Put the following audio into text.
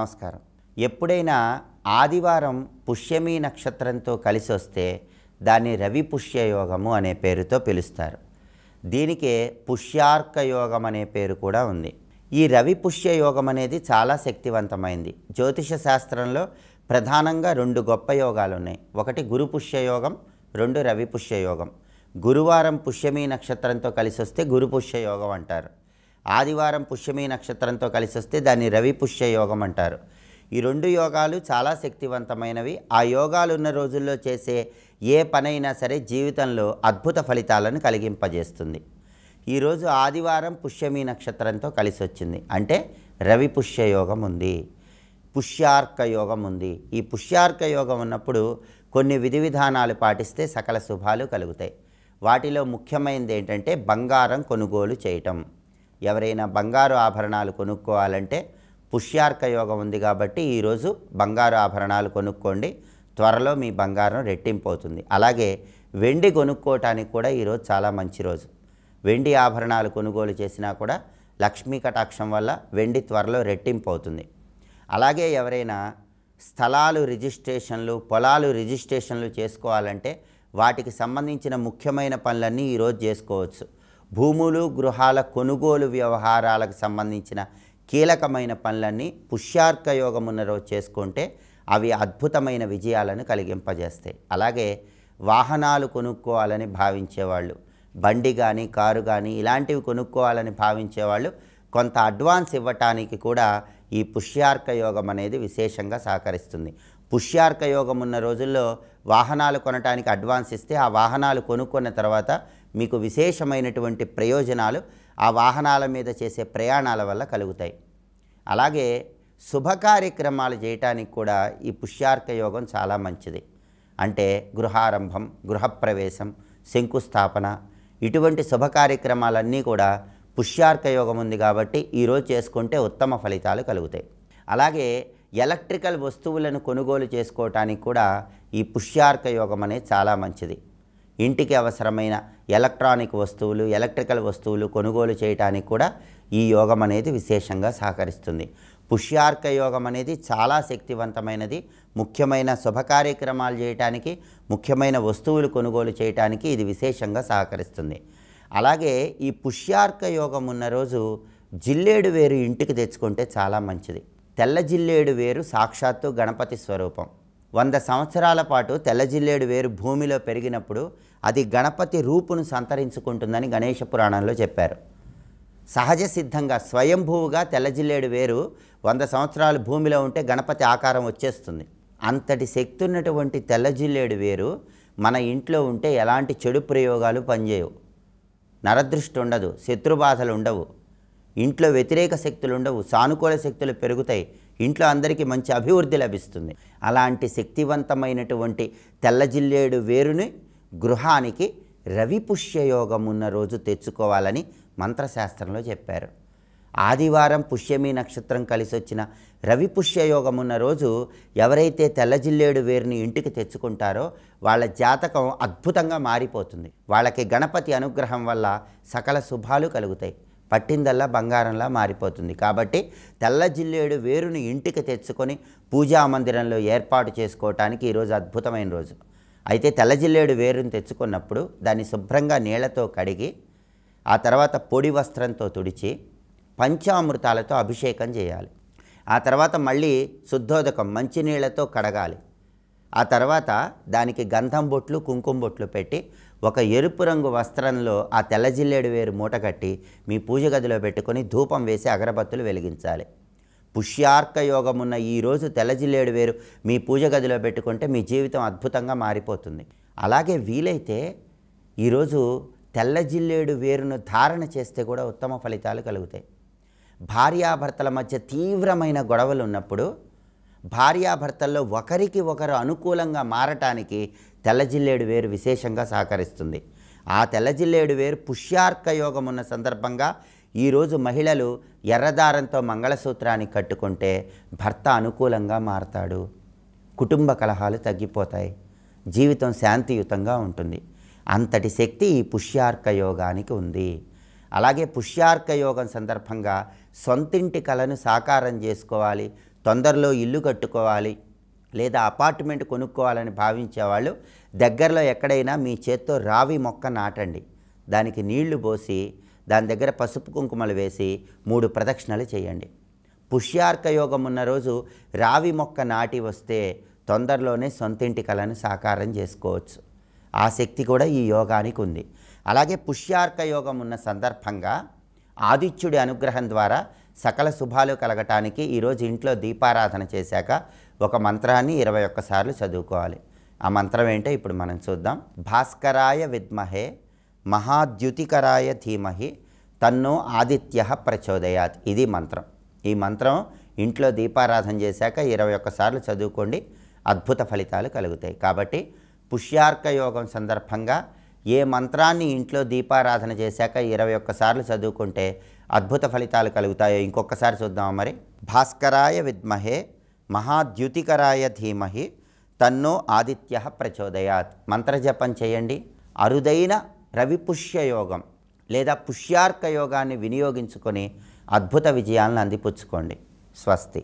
నమస్కారం ఎప్పుడైనా ఆదివారం పుష్యమి నక్షత్రంతో కలిసి వస్తే దాన్ని రవి పుష్యయోగము అనే పేరుతో పిలుస్తారు దీనికే పుష్యార్క యోగం అనే పేరు కూడా ఉంది ఈ రవి పుష్య యోగం అనేది చాలా శక్తివంతమైంది జ్యోతిష శాస్త్రంలో ప్రధానంగా రెండు గొప్ప యోగాలు ఉన్నాయి ఒకటి గురు పుష్య యోగం రెండు రవి పుష్య యోగం గురువారం పుష్యమీ నక్షత్రంతో కలిసి వస్తే గురు పుష్య యోగం అంటారు ఆదివారం పుష్యమి నక్షత్రంతో కలిసి వస్తే దాన్ని రవి పుష్య యోగం అంటారు ఈ రెండు యోగాలు చాలా శక్తివంతమైనవి ఆ యోగాలు ఉన్న రోజుల్లో చేసే ఏ పనైనా సరే జీవితంలో అద్భుత ఫలితాలను కలిగింపజేస్తుంది ఈరోజు ఆదివారం పుష్యమి నక్షత్రంతో కలిసి వచ్చింది అంటే రవి పుష్య యోగం ఉంది పుష్యార్క యోగం ఉంది ఈ పుష్యార్క యోగం ఉన్నప్పుడు కొన్ని విధి విధానాలు పాటిస్తే సకల శుభాలు కలుగుతాయి వాటిలో ముఖ్యమైనది ఏంటంటే బంగారం కొనుగోలు చేయటం ఎవరైనా బంగారు ఆభరణాలు కొనుక్కోవాలంటే పుష్యార్క యోగం ఉంది కాబట్టి ఈరోజు బంగారు ఆభరణాలు కొనుక్కోండి త్వరలో మీ బంగారం రెట్టింపు అవుతుంది అలాగే వెండి కొనుక్కోవటానికి కూడా ఈరోజు చాలా మంచి రోజు వెండి ఆభరణాలు కొనుగోలు చేసినా కూడా లక్ష్మీ కటాక్షం వల్ల వెండి త్వరలో రెట్టింపు అవుతుంది అలాగే ఎవరైనా స్థలాలు రిజిస్ట్రేషన్లు పొలాలు రిజిస్ట్రేషన్లు చేసుకోవాలంటే వాటికి సంబంధించిన ముఖ్యమైన పనులన్నీ ఈరోజు చేసుకోవచ్చు భూములు గృహాల కొనుగోలు వ్యవహారాలకు సంబంధించిన కీలకమైన పనులన్నీ పుష్యార్క యోగమున్న రోజు చేసుకుంటే అవి అద్భుతమైన విజయాలను కలిగింపజేస్తాయి అలాగే వాహనాలు కొనుక్కోవాలని భావించేవాళ్ళు బండి కానీ కారు కానీ ఇలాంటివి కొనుక్కోవాలని భావించేవాళ్ళు కొంత అడ్వాన్స్ ఇవ్వటానికి కూడా ఈ పుష్యార్క యోగం అనేది విశేషంగా సహకరిస్తుంది పుష్యార్క యోగం ఉన్న రోజుల్లో వాహనాలు కొనటానికి అడ్వాన్స్ ఇస్తే ఆ వాహనాలు కొనుక్కున్న తర్వాత మీకు విశేషమైనటువంటి ప్రయోజనాలు ఆ వాహనాల మీద చేసే ప్రయాణాల వల్ల కలుగుతాయి అలాగే శుభ కార్యక్రమాలు చేయటానికి కూడా ఈ పుష్యార్క యోగం చాలా మంచిది అంటే గృహారంభం గృహప్రవేశం శంకుస్థాపన ఇటువంటి శుభ కార్యక్రమాలన్నీ కూడా పుష్యార్క యోగం ఉంది కాబట్టి ఈరోజు చేసుకుంటే ఉత్తమ ఫలితాలు కలుగుతాయి అలాగే ఎలక్ట్రికల్ వస్తువులను కొనుగోలు చేసుకోవటానికి కూడా ఈ పుష్యార్క యోగం అనేది చాలా మంచిది ఇంటికి అవసరమైన ఎలక్ట్రానిక్ వస్తువులు ఎలక్ట్రికల్ వస్తువులు కొనుగోలు చేయడానికి కూడా ఈ యోగం అనేది విశేషంగా సహకరిస్తుంది పుష్యార్క యోగం అనేది చాలా శక్తివంతమైనది ముఖ్యమైన శుభ కార్యక్రమాలు చేయటానికి ముఖ్యమైన వస్తువులు కొనుగోలు చేయటానికి ఇది విశేషంగా సహకరిస్తుంది అలాగే ఈ పుష్యార్క యోగం ఉన్న రోజు జిల్లేడు వేరు ఇంటికి తెచ్చుకుంటే చాలా మంచిది తెల్ల జిల్లేడు వేరు సాక్షాత్తు గణపతి స్వరూపం వంద సంవత్సరాల పాటు తెల్ల జిల్లేడు వేరు భూమిలో పెరిగినప్పుడు అది గణపతి రూపును సంతరించుకుంటుందని గణేష పురాణంలో చెప్పారు సహజ సిద్ధంగా స్వయంభూవుగా తెల్లజిల్లేడు వేరు వంద సంవత్సరాలు భూమిలో ఉంటే గణపతి ఆకారం వచ్చేస్తుంది అంతటి శక్తి ఉన్నటువంటి తెల్లజిల్లేడు వేరు మన ఇంట్లో ఉంటే ఎలాంటి చెడు ప్రయోగాలు పనిచేయవు నరదృష్టి ఉండదు శత్రుబాధలు ఉండవు ఇంట్లో వ్యతిరేక శక్తులు ఉండవు సానుకూల శక్తులు పెరుగుతాయి ఇంట్లో అందరికీ మంచి అభివృద్ధి లభిస్తుంది అలాంటి శక్తివంతమైనటువంటి తెల్లజిల్లేడు వేరుని గృహానికి పుష్యయోగం ఉన్న రోజు తెచ్చుకోవాలని మంత్రశాస్త్రంలో చెప్పారు ఆదివారం పుష్యమి నక్షత్రం కలిసి వచ్చిన పుష్యయోగం ఉన్న రోజు ఎవరైతే తెల్లజిల్లేడు వేరుని ఇంటికి తెచ్చుకుంటారో వాళ్ళ జాతకం అద్భుతంగా మారిపోతుంది వాళ్ళకి గణపతి అనుగ్రహం వల్ల సకల శుభాలు కలుగుతాయి పట్టిందల్లా బంగారంలా మారిపోతుంది కాబట్టి తెల్ల జిల్లేడు వేరుని ఇంటికి తెచ్చుకొని పూజా మందిరంలో ఏర్పాటు చేసుకోవటానికి ఈరోజు అద్భుతమైన రోజు అయితే తెల్లజిల్లేడు వేరుని తెచ్చుకున్నప్పుడు దాన్ని శుభ్రంగా నీళ్లతో కడిగి ఆ తర్వాత పొడి వస్త్రంతో తుడిచి పంచామృతాలతో అభిషేకం చేయాలి ఆ తర్వాత మళ్ళీ శుద్ధోదకం మంచినీళ్లతో కడగాలి ఆ తర్వాత దానికి గంధం బొట్లు కుంకుమ బొట్లు పెట్టి ఒక ఎరుపు రంగు వస్త్రంలో ఆ తెల్లజిల్లేడు వేరు మూటగట్టి మీ పూజ గదిలో పెట్టుకొని ధూపం వేసి అగరబత్తులు వెలిగించాలి పుష్యార్క యోగమున్న ఈరోజు తెల్లజిల్లేడు వేరు మీ పూజ గదిలో పెట్టుకుంటే మీ జీవితం అద్భుతంగా మారిపోతుంది అలాగే వీలైతే ఈరోజు తెల్లజిల్లేడు వేరును ధారణ చేస్తే కూడా ఉత్తమ ఫలితాలు కలుగుతాయి భార్యాభర్తల మధ్య తీవ్రమైన గొడవలు ఉన్నప్పుడు భార్యాభర్తల్లో ఒకరికి ఒకరు అనుకూలంగా మారటానికి తెల్లజిల్లేడు వేరు విశేషంగా సహకరిస్తుంది ఆ తెల్లజిల్లేడు వేరు పుష్యార్క యోగం ఉన్న సందర్భంగా ఈరోజు మహిళలు ఎర్రదారంతో మంగళసూత్రాన్ని కట్టుకుంటే భర్త అనుకూలంగా మారతాడు కుటుంబ కలహాలు తగ్గిపోతాయి జీవితం శాంతియుతంగా ఉంటుంది అంతటి శక్తి ఈ పుష్యార్క యోగానికి ఉంది అలాగే పుష్యార్క యోగం సందర్భంగా సొంతింటి కళను సాకారం చేసుకోవాలి తొందరలో ఇల్లు కట్టుకోవాలి లేదా అపార్ట్మెంట్ కొనుక్కోవాలని భావించేవాళ్ళు దగ్గరలో ఎక్కడైనా మీ చేత్తో రావి మొక్క నాటండి దానికి నీళ్లు పోసి దాని దగ్గర పసుపు కుంకుమలు వేసి మూడు ప్రదక్షిణలు చేయండి పుష్యార్క యోగం ఉన్న రోజు రావి మొక్క నాటి వస్తే తొందరలోనే సొంతింటి కళను సాకారం చేసుకోవచ్చు ఆ శక్తి కూడా ఈ యోగానికి ఉంది అలాగే పుష్యార్క యోగం ఉన్న సందర్భంగా ఆదిత్యుడి అనుగ్రహం ద్వారా సకల శుభాలు కలగటానికి ఈరోజు ఇంట్లో దీపారాధన చేశాక ఒక మంత్రాన్ని ఇరవై ఒక్కసార్లు చదువుకోవాలి ఆ మంత్రం ఏంటో ఇప్పుడు మనం చూద్దాం భాస్కరాయ విద్మహే మహాద్యుతికరాయ ధీమహి తన్ను ఆదిత్య ప్రచోదయాత్ ఇది మంత్రం ఈ మంత్రం ఇంట్లో దీపారాధన చేశాక ఇరవై ఒక్కసార్లు చదువుకోండి అద్భుత ఫలితాలు కలుగుతాయి కాబట్టి పుష్యార్క యోగం సందర్భంగా ఏ మంత్రాన్ని ఇంట్లో దీపారాధన చేశాక ఇరవై ఒక్కసార్లు చదువుకుంటే అద్భుత ఫలితాలు కలుగుతాయో ఇంకొకసారి చూద్దాం మరి భాస్కరాయ విద్మహే మహాద్యుతికరాయ ధీమహి తన్నో ఆదిత్య ప్రచోదయాత్ మంత్రజపం చేయండి అరుదైన రవిపుష్య యోగం లేదా పుష్యార్క యోగాన్ని వినియోగించుకొని అద్భుత విజయాలను అందిపుచ్చుకోండి స్వస్తి